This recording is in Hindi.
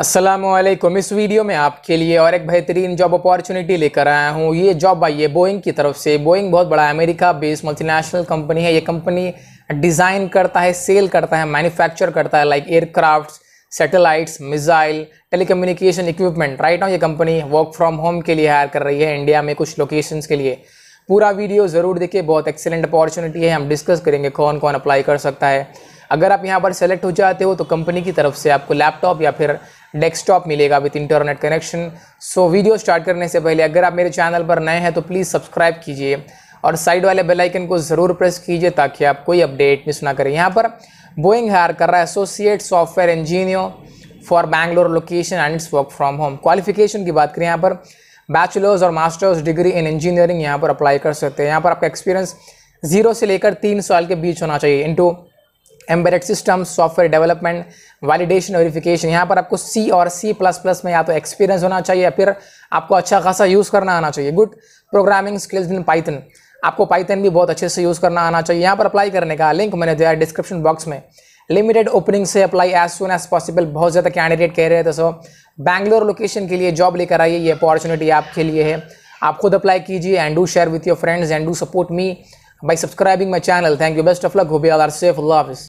असलम इस वीडियो में आपके लिए और एक बेहतरीन जॉब अपॉर्चुनिटी लेकर आया हूँ ये जॉब आई है बोइंग की तरफ से बोइंग बहुत बड़ा अमेरिका बेस्ड मल्टीनेशनल कंपनी है ये कंपनी डिज़ाइन करता है सेल करता है मैन्युफैक्चर करता है like aircraft satellites missile telecommunication equipment right on ये कंपनी वर्क फ्रॉम होम के लिए हायर कर रही है इंडिया में कुछ लोकेशन के लिए पूरा वीडियो ज़रूर देखिए बहुत एक्सेलेंट अपॉर्चुनिटी है हम डिस्कस करेंगे कौन कौन अप्लाई कर सकता है अगर आप यहाँ पर सेलेक्ट हो जाते हो तो कंपनी की तरफ से आपको लैपटॉप या फिर डेस्कटॉप मिलेगा with internet connection so video start करने से पहले अगर आप मेरे चैनल पर नए हैं तो प्लीज़ सब्सक्राइब कीजिए और साइड वाले बेल आइकन को ज़रूर प्रेस कीजिए ताकि आप कोई अपडेट मिस ना करें यहाँ पर बोइंग हायर कर रहा है associate software engineer for Bangalore location and it's work from home qualification की बात करें यहाँ पर बैचलर्स और मास्टर्स डिग्री इन इंजीनियरिंग यहाँ पर अप्लाई कर सकते हैं यहाँ पर आपका एक्सपीरियंस जीरो से लेकर तीन साल के बीच होना चाहिए into embedded system software development validation verification यहाँ पर आपको सी और सी प्लस प्लस में या तो एक्सपीरियंस होना चाहिए या फिर आपको अच्छा खासा यूज़ करना आना चाहिए good programming skills in Python आपको पाइथन भी बहुत अच्छे से यूज़ करना आना चाहिए यहाँ पर अप्लाई करने का लिंक मैंने दिया है डिस्क्रिप्शन बॉक्स में लिमिटेड ओपनिंग से apply as soon as possible बहुत ज़्यादा कैंडिडेट कह रहे थे तो सो बैंगलोर लोकेशन के लिए जॉब लेकर आइए ये अपॉर्चुनिटी आपके लिए है आप खुद अप्लाई कीजिए and do share with your friends and do support me by subscribing my channel thank you best of luck हो बी आर सेफ लव